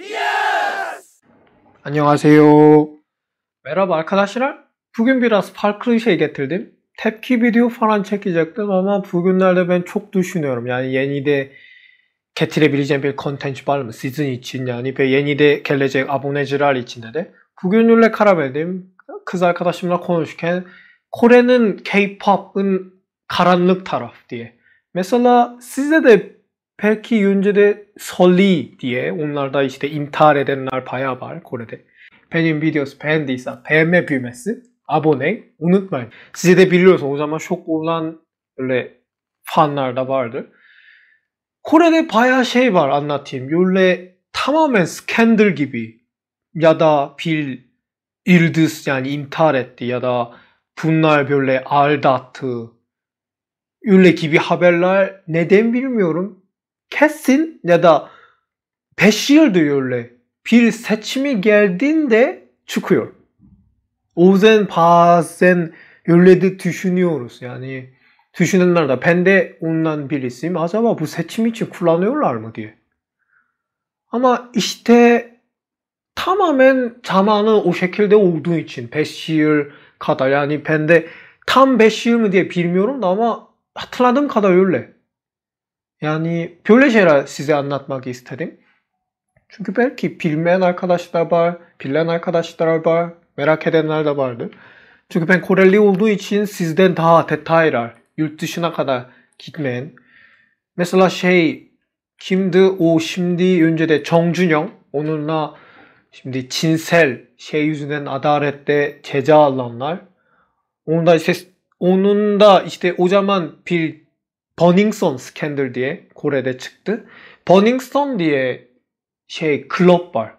Yes! 안녕하세요. 메라바 알카다시랄 북윤비라스 팔크리시에 게틀dim tepki video falan çekecektim ama bugünlerde ben çok düşünüyorum. Yani yeni de getirebileceğim bir kontenç var mı sizin için yani ve yeni de gelecek aboneciler için de. Bugün Nurle Karabel'dim. Kız arkadaşımla konuşurken Kore'nin K-pop'ın karanlık taraf diye. Mesela sizde de Belki Yunce'de Soli diye onlarda işte intihar edenler bayağı var Kore'de. Benim videosu beğendiysen beğenme büyümesi, abone unutmayın. Size de biliyorsunuz o zaman çok olan öyle fanlar da vardı. Kore'de bayağı şey var anlatayım. Böyle tamamen skandal gibi ya da bir yıldız yani intihar etti ya da bunlar böyle aldattı. Öyle gibi haberler neden bilmiyorum kessin ya da peşir diyorlar. Bir seçimi geldiğinde çıkıyor. O yüzden bazen öyle de düşünüyoruz. Yani düşünenler de ben de ondan birisiyim. Acaba bu seçim için kullanıyorlar mı diye. Ama işte tamamen zamanı o şekilde olduğu için 5 yıl kadar yani ben de tam 5 yıl mı diye bilmiyorum da ama hatırladığım kadar öyle. Yani böylece size anlatmak istedim. Çünkü belki bilmeyen arkadaşlar var, bilen arkadaşlar var, merak edenler de vardı. Çünkü ben Koreli olduğu için sizden daha detaylar, yurt dışına kadar gitmeyen. Mesela şey, kimdi o şimdi önce de Çongjunyong, onunla şimdi Çinsel şey yüzünden adalette ceza alanlar. Onun da işte, onun da işte o zaman bir 버닝썬 스캔들 뒤에 고래대 측드 버닝썬 뒤에 şey global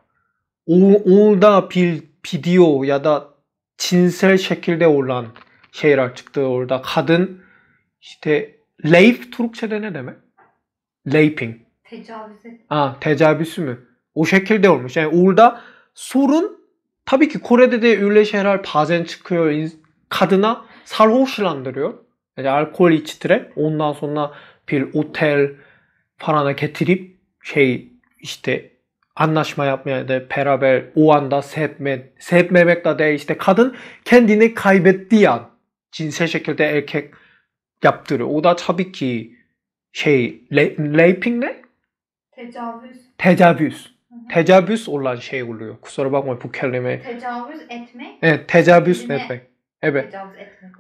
올다 빌 비디오 ya da cinsel şekilde olan şeyler çıktı orada. Kadın işte rape Türkçe'de ne demek? Raping. Tecavüz et. Ha, tecavüsü mü? O şekilde olmuş. Yani orada sorun tabii ki Kore'de de öyle şeyler bazen çıkıyor. Kadına sarhoşlandırıyor. 알코올 içtirerek ondan sonra bir otel parana getirip şey işte anlaşma yapmaya da beraber o anda sevme, sevmemek de değil işte kadın kendini kaybettiği an cinsel şekilde erkek yaptırıyor. O da tabii ki şey le, raping ne? Tecavüz. Tecavüz. hı Tecavüz olan şey oluyor. Kusura bakmayın bu kelime. Tecavüz etmek. Evet tecavüz etmek. Evet.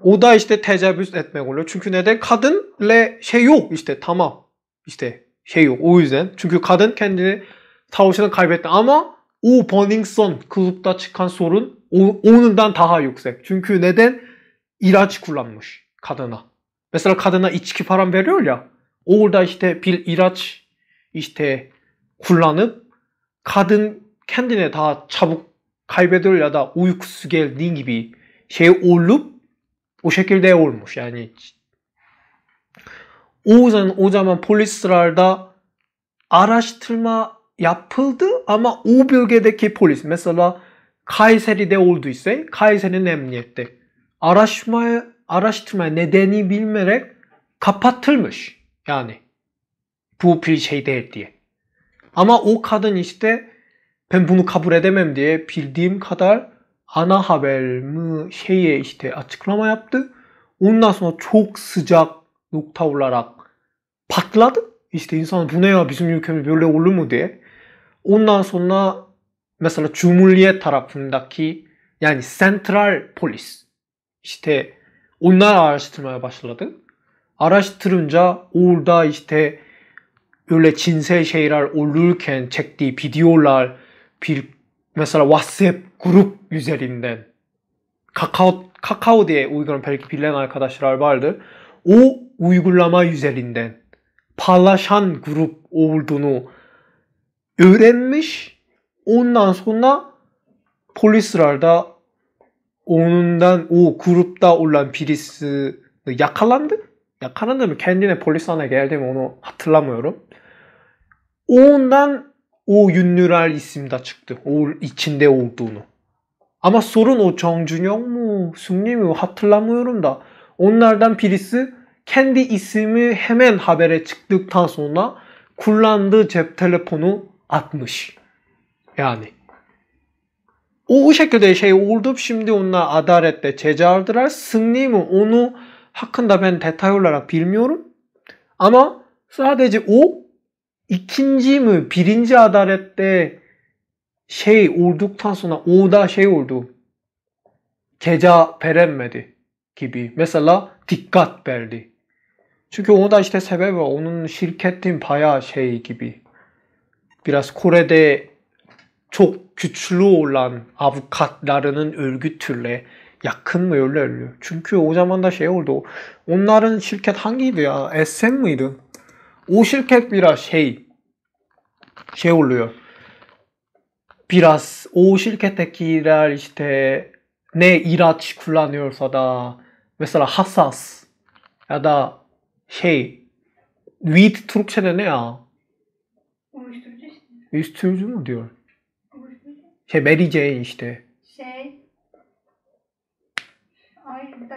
O da işte tecavüz etmek oluyor. Çünkü neden? Kadınle şey yok işte tamam. İşte şey yok. O yüzden. Çünkü kadın kendini savaşını kaybetti. Ama o Bonningson klubda çıkan sorun onundan daha yüksek. Çünkü neden? İlaç kullanmış kadına. Mesela kadına içki falan veriyor ya. Orada işte bir ilaç işte kullanıp kadın kendine daha çabuk kaybediyor ya da uykusu geldiği gibi şey olup o şekilde olmuş. Yani o zaman, o zaman polislerde araştırma yapıldı ama o bölgedeki polis mesela Kayseri'de olduysa Kayseri'nin emniyette araştırma araştırma nedeni bilmeyerek kapatılmış. Yani bu bir şey değil diye. Ama o kadın işte ben bunu kabul edemem diye bildiğim kadar ana haber mı şeye işte açıklama yaptı. Ondan sonra çok sıcak nokta olarak patladı. İşte insan bu ne ya bizim ülkemiz böyle olur mu diye. Ondan sonra mesela Cumhuriyet tarafındaki yani sentral polis işte onlar araştırmaya başladı. Araştırınca orada işte öyle cinsel şeyler olurken çektiği videolar bir mesela WhatsApp grup üzerinden kakao, kakao diye uygulanan bilen arkadaşlar vardır. O uygulama üzerinden paylaşan grup olduğunu öğrenmiş. Ondan sonra polisler de onundan o grupta olan birisi yakalandı. Yakalandı mı kendine polis haline geldi mi onu hatırlamıyorum. Ondan 오윤유알 있습니다. 측득. 올 이친데 오두노. 아마 소른 오정준영무 뭐, 승님이 뭐 하틀라무 요름다. 뭐 온날단 비리스 캔디 이스미 헤맨 하벨의 측득 타소나 쿨란드 잽 텔레포누 아트무시. 야네. 오우셰크대 셰이 올드심디 온나 아다레 때 제자알드랄 승님은 오누 하큰다벤 데타율라랑 빌미오름 아마 사데지 오? 익힌 짐을 비린지 아다레 때 쉐이 올둑 탄소나 오다 쉐이 올둑 계좌 베렘메디 gibi 메살라 디갓 벨디 çünkü onu da işte sebep var. Onun şirketin bayağı şey gibi. Biraz Kore'de çok güçlü olan avukatlarının örgütüyle yakın böyle ölüyor. Çünkü o zaman da şey oldu. Onların şirket hangiydi ya? SM miydi? 오실객 비라 쉐이 쉐올루요 비라스 오실객 테키랄 시테 네 이라치 쿨라뉴얼서다 메사라 하사스 야다 쉐이 위트 트룩체네네야 이스트유즈는 디얼 제 메리 제인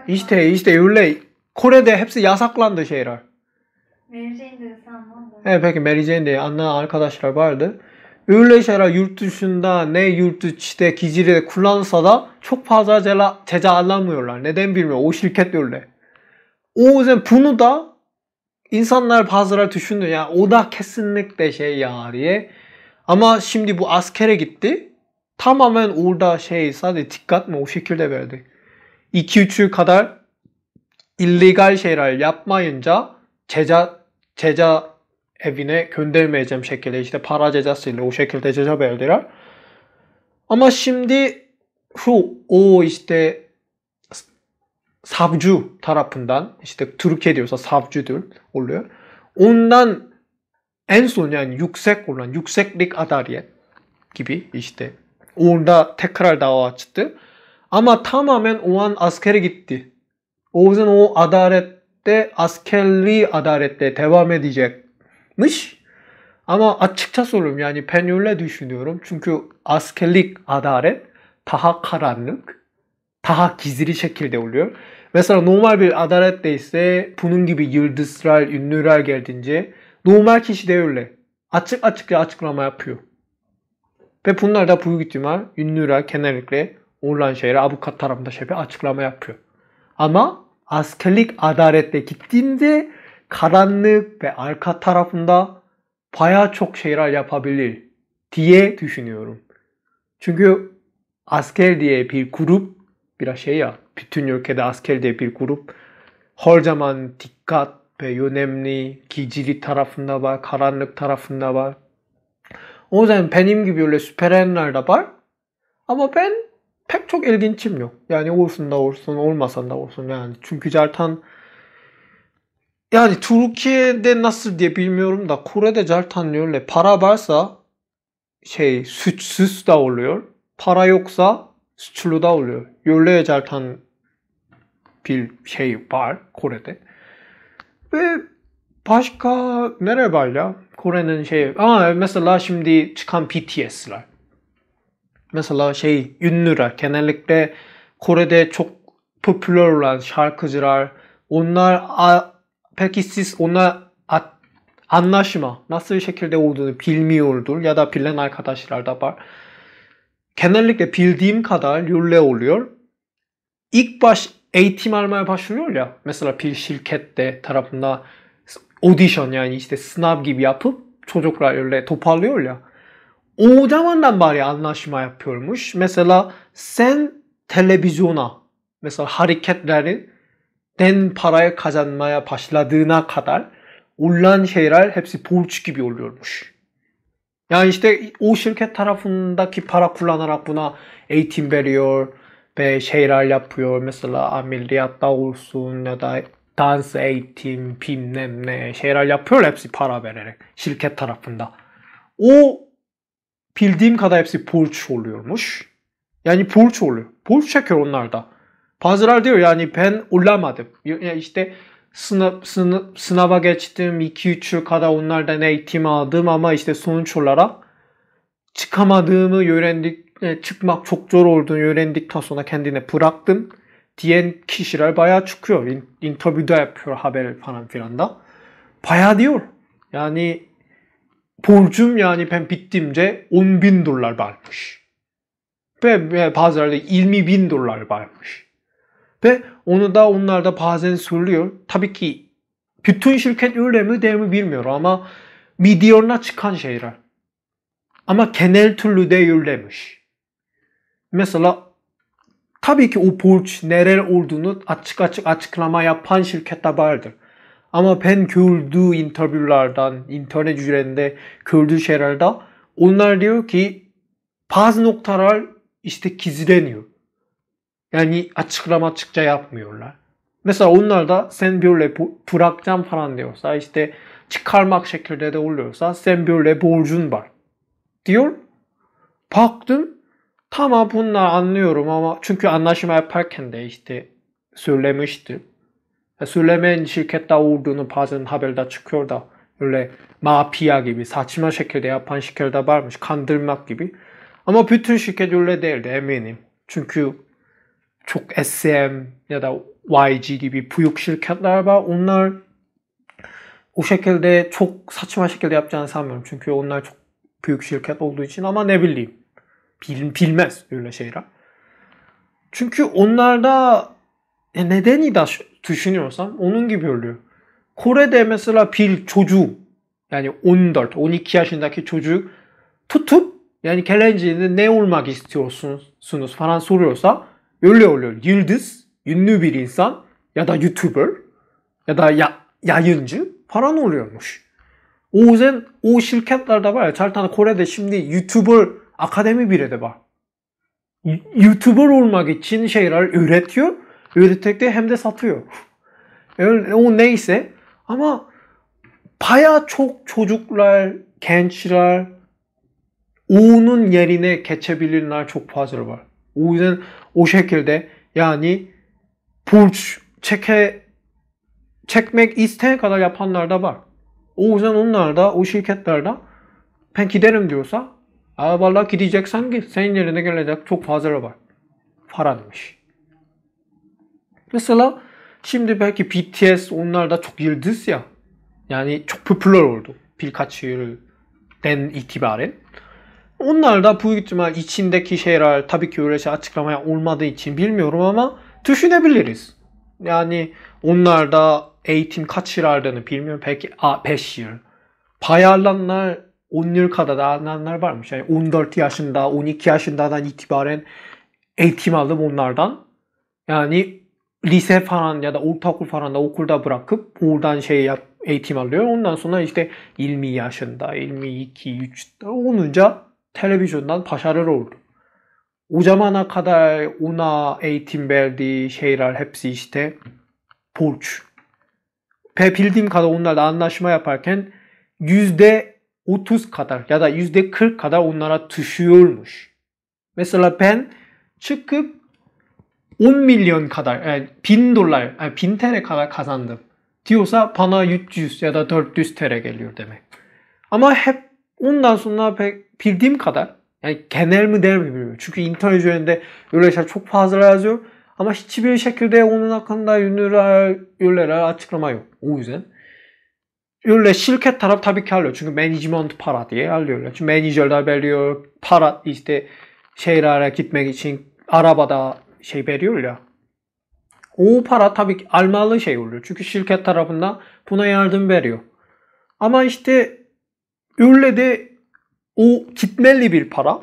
시테이시테이 시대 원래 코레데 헵스 야사클란드 쉐이랄 메리 제인 E peki Mary anlayan arkadaşlar vardı. Öyle şeyler yurt dışında ne yurt içinde gizliyle kullansa da çok fazla cela, ceza alamıyorlar. Neden bilmiyorum. O şirket öyle. O yüzden bunu da insanlar bazıları düşündü. Ya yani o da kesinlikle şey ya diye. Ama şimdi bu askere gitti. Tamamen orada şey sadece dikkat mi o şekilde verdi. 2-3 yıl kadar illegal şeyler yapmayınca ceza, ceza evine göndermeyeceğim şekilde işte para cezasıyla o şekilde ceza verdiler. Ama şimdi şu o işte savcı tarafından işte Türkiye diyorsa savcıdır oluyor. Ondan en son yani yüksek olan yükseklik adaliye gibi işte orada tekrar dava açtı. Ama tamamen o an askere gitti. O yüzden o adalette askerli adalette devam edecek olacakmış. Ama açıkça söylüyorum yani ben öyle düşünüyorum. Çünkü askerlik adalet daha karanlık, daha gizli şekilde oluyor. Mesela normal bir adalet de ise bunun gibi yıldızlar, ünlüler geldiğince normal kişi de öyle. Açık açıkça açıklama yapıyor. Ve bunlar da büyük ihtimal ünlüler genellikle olan şeyleri avukat tarafında şey açıklama yapıyor. Ama askerlik adalette gittiğinde karanlık ve arka tarafında baya çok şeyler yapabilir diye düşünüyorum. Çünkü asker diye bir grup biraz şey ya bütün ülkede asker diye bir grup her zaman dikkat ve önemli gizli tarafında var, karanlık tarafında var. O yüzden benim gibi öyle süperenler de var. Ama ben pek çok ilginçim yok. Yani olsun da olsun, olmasan da olsun yani. Çünkü zaten Yani Türkiye'de nasıl diye bilmiyorum da Kore'de 잘 tanıyorlar. Para varsa şey suçsuz da oluyor. Para yoksa suçlu da oluyor. Yolluya 잘탄 bir şey var Kore'de. Ve başka neler var ya? Kore'nin şey, aa mesela şimdi çıkan BTS'ler. Mesela şey ünlüler genellikle Kore'de çok popüler olan şarkıcılar onlar Peki siz ona anlaşma nasıl bir şekilde olduğunu bilmiyordur ya da bilen arkadaşlar da var. Genellikle bildiğim kadar yürle oluyor. İlk baş eğitim almaya başlıyor ya mesela bir şirkette tarafında audition yani işte sınav gibi yapıp çocuklar öyle toparlıyor ya. O zamandan bari anlaşma yapıyormuş. Mesela sen televizyona mesela hareketleri cidden paraya kazanmaya başladığına kadar olan şeyler hepsi borç gibi oluyormuş. Yani işte o şirket tarafındaki para kullanarak buna eğitim veriyor ve şeyler yapıyor. Mesela ameliyatta olsun ya da dans eğitim, bilmem ne şeyler yapıyor hepsi para vererek şirket tarafında. O bildiğim kadar hepsi borç oluyormuş. Yani borç oluyor. Borç çekiyor onlar da. Pazılar diyor yani ben ulamadım. Yani işte sınav, sınav, sınava geçtim 2-3 kadar onlardan eğitim aldım ama işte sonuç olarak çıkamadığımı öğrendik. E, çıkmak çok zor olduğunu öğrendikten sonra kendine bıraktım diyen kişiler bayağı çıkıyor. İnterview'da yapıyor haber falan filan da. Bayağı diyor. Yani borcum yani ben bittiğimce 10 bin dolar varmış. Ve, ve bazıları da 20 bin dolar varmış. Ve onu da onlar da bazen söylüyor. Tabii ki bütün şirket öyle mi değil mi bilmiyorum ama videona çıkan şeyler. Ama genel türlü de öyleymiş. Mesela tabii ki o borç nereye olduğunu açık açık açıklama yapan şirketler vardır. Ama ben gördüğü interviewlardan, internet üzerinde gördüğü şeylerde onlar diyor ki bazı noktalar işte gizleniyor. Yani açıklama açıkça yapmıyorlar. Mesela onlar da sen böyle bırakacağım falan diyorsa işte çıkarmak şekilde de oluyorsa sen böyle borcun var diyor. Baktım tamam bunlar anlıyorum ama çünkü anlaşma yaparken de işte söylemişti. Söylemeyen şirkette olduğunu bazen haberde çıkıyor da öyle mafya gibi saçma şekilde yapan şirketler varmış kandırmak gibi. Ama bütün şirket öyle değildi eminim. Çünkü çok SM ya da YG gibi büyük şirketler var. Onlar o şekilde çok saçma şekilde yapacağını sanmıyorum. Çünkü onlar çok büyük şirket olduğu için ama ne bileyim. Bil, bilmez öyle şeyler. Çünkü onlarda e nedeni de düşünüyorsam onun gibi oluyor. Kore'de mesela bir çocuk yani 14, 12 yaşındaki çocuk tutup yani gelince ne olmak istiyorsunuz falan soruyorsa öyle oluyor. Yıldız, ünlü bir insan ya da YouTuber ya da ya, yayıncı paran oluyormuş. O yüzden o şirketlerde var ya zaten Kore'de şimdi YouTuber akademi bile de var. YouTuber olmak için şeyler üretiyor. Üretmekte hem de satıyor. Yani o neyse ama baya çok çocuklar, gençler onun yerine geçebilirler çok fazla var. O yüzden o şekilde yani borç çeke çekmek isteye kadar yapanlar da var. O yüzden onlar da o şirketlerde ben giderim diyorsa Aa valla gideceksen git. Senin yerine gelecek çok fazla var. Para demiş. Mesela şimdi belki BTS onlar da çok yıldız ya. Yani çok popüler oldu birkaç yılden itibaren. Onlar da büyük ihtimal içindeki şeyler tabii ki öyle şey açıklamaya olmadığı için bilmiyorum ama düşünebiliriz. Yani onlar da eğitim kaç yıl aldığını bilmiyorum. Peki a, 5 yıl. Pay alanlar 10 yıl kadar alanlar varmış. Yani 14 yaşında 12 yaşından itibaren eğitim aldım onlardan. Yani lise falan ya da ortaokul falan da okulda bırakıp buradan şey yap, eğitim alıyor. Ondan sonra işte 20 yaşında, 22, 3 olunca televizyondan başarır oldu. O zamana kadar ona eğitim verdiği şeyler hepsi işte borç. Ve bildiğim kadar onlarla anlaşma yaparken yüzde 30 kadar ya da yüzde 40 kadar onlara düşüyormuş. Mesela ben çıkıp 10 milyon kadar, yani 1000 dolar, yani 1000 TL kadar kazandım diyorsa bana 300 ya da 400 TL geliyor demek. Ama hep Ondan sonra pek bildiğim kadar yani genel mi der mi bilmiyorum. Çünkü internet üzerinde öyle şeyler çok fazla yazıyor. Ama hiçbir şekilde onun hakkında ünlüler, ünlülere açıklama yok. O yüzden. Öyle şirket taraf tabii ki alıyor. Çünkü management para diye alıyorlar. Çünkü menajerler veriyor. Para işte şeylere gitmek için arabada şey veriyor ya. O para tabii ki almalı şey oluyor. Çünkü şirket tarafından buna yardım veriyor. Ama işte öyle o kitmeli bir para.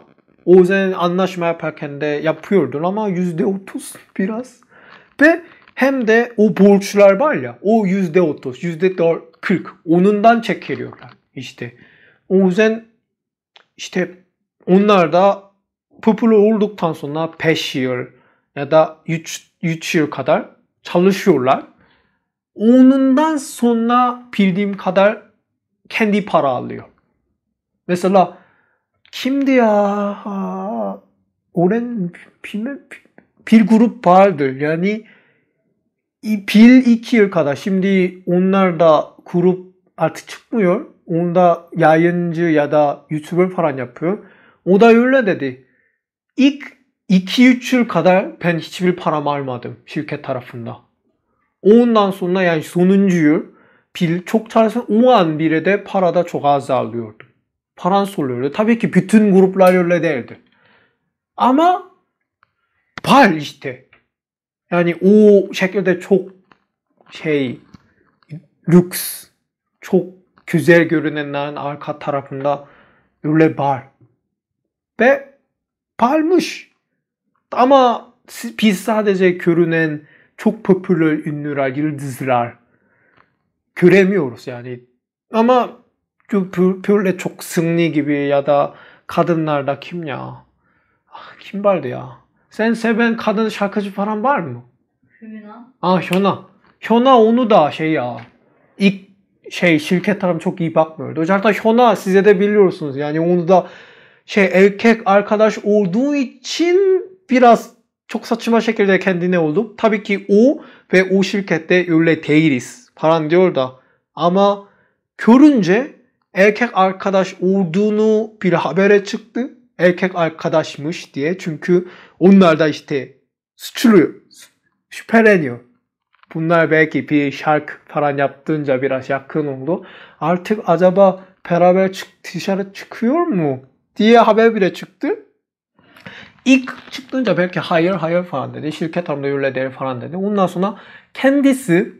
Ozen anlaşma yaparken de yapıyordun ama otuz biraz. Ve hem de o borçlar var ya o %30, kırk onundan çekiliyorlar işte. O yüzden işte onlar da popüler olduktan sonra 5 yıl ya da 3, 3 yıl kadar çalışıyorlar. Onundan sonra bildiğim kadar kendi para alıyor. Mesela kimdi ya? Aa, oren bilmem bir grup vardır. Yani bir iki yıl kadar şimdi onlar da grup artık çıkmıyor. Onda yayıncı ya da YouTuber falan yapıyor. O da öyle dedi. İlk 2-3 yıl kadar ben hiçbir param almadım şirket tarafında. Ondan sonra yani sonuncu yıl bil, çok çalışan 5안 bile de para da çok az alıyordu. Parans oluyordu. Tabii ki bütün gruplar öyle değildi. Ama var işte. Yani o şekilde çok şey lüks çok güzel görünenlerin arka tarafında öyle var. Ve varmış. Ama biz sadece görünen çok popüler ünlüler, yıldızlar göremiyoruz yani. Ama Pürle çok 승리 gibi ya da kadınlarda kim ya? Kim vardı ya? Sen seven kadın şarkıcı falan var mı? Hüna. Aa Hüna. Hüna onu da şey ya. İlk şey şirket tarafı çok iyi bakmıyordu. Zaten Hüna size de biliyorsunuz yani onu da şey erkek arkadaş olduğu için biraz çok saçma şekilde kendine oldu. Tabii ki o ve o şirkette öyle değiliz falan diyor da ama görünce erkek arkadaş olduğunu bir habere çıktı. Erkek arkadaşmış diye. Çünkü onlar da işte suçluyor. Şüpheleniyor. Bunlar belki bir şark falan yaptığınca biraz yakın oldu. Artık acaba beraber çık dışarı çıkıyor mu diye haber bile çıktı. İlk çıktığında belki hayır hayır falan dedi. Şirket hanımda öyle der falan dedi. Ondan sonra kendisi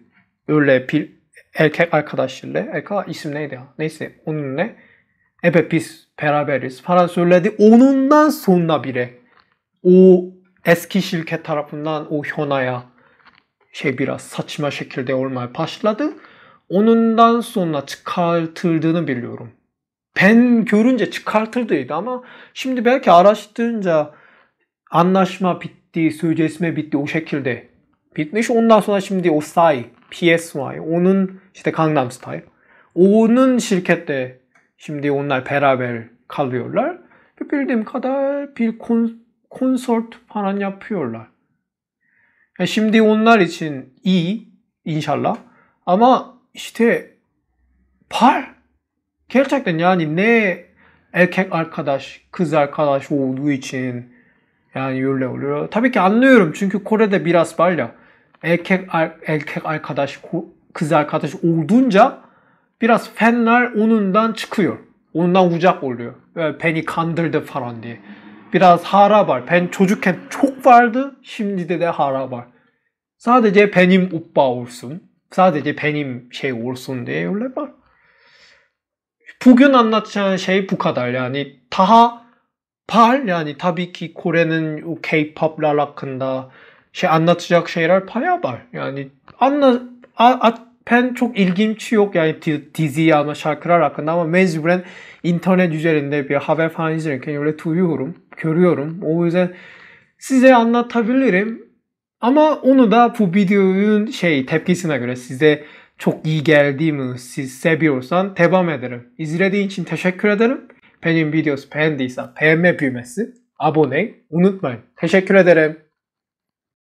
öyle bir erkek arkadaşıyla, erkek isim neydi ya? Neyse onunla evet biz beraberiz falan söyledi. Onundan sonra bile o eski şirket tarafından o Hyuna'ya şey biraz saçma şekilde olmaya başladı. Onundan sonra çıkartıldığını biliyorum. Ben görünce çıkartıldıydı ama şimdi belki araştırınca anlaşma bitti, sözleşme bitti o şekilde bitmiş. Ondan sonra şimdi Osai, PSY onun işte Gangnam Style. Onun şirkette şimdi onlar beraber kalıyorlar. Ve bildiğim kadar bir kon, konsort falan yapıyorlar. Yani şimdi onlar için iyi inşallah. Ama işte par gerçekten yani ne erkek arkadaş, kız arkadaş olduğu için yani öyle oluyor. Tabii ki anlıyorum çünkü Kore'de biraz var ya erkek erkek arkadaş kız arkadaş olduğunca biraz fenler onundan çıkıyor. Ondan uzak oluyor. Böyle beni kandırdı falan diye. Biraz hara var. Ben çocukken çok vardı. Şimdi de de hara var. Sadece benim oppa olsun. Sadece benim şey olsun diye öyle var. Bugün anlatacağım şey bu kadar. Yani daha par yani tabii ki Kore'nin K-poplar hakkında şey anlatacak şeyler paya var. Yani anla a, a, ben çok ilginç yok yani diziyi alma şarkılar hakkında ama mecburen internet üzerinde bir haber falan izlerken öyle duyuyorum, görüyorum. O yüzden size anlatabilirim. Ama onu da bu videonun şey tepkisine göre size çok iyi geldi mi siz seviyorsan devam ederim. İzlediğin için teşekkür ederim. Benim videosu beğendiysen beğenme büyümesi, abone unutmayın. Teşekkür ederim.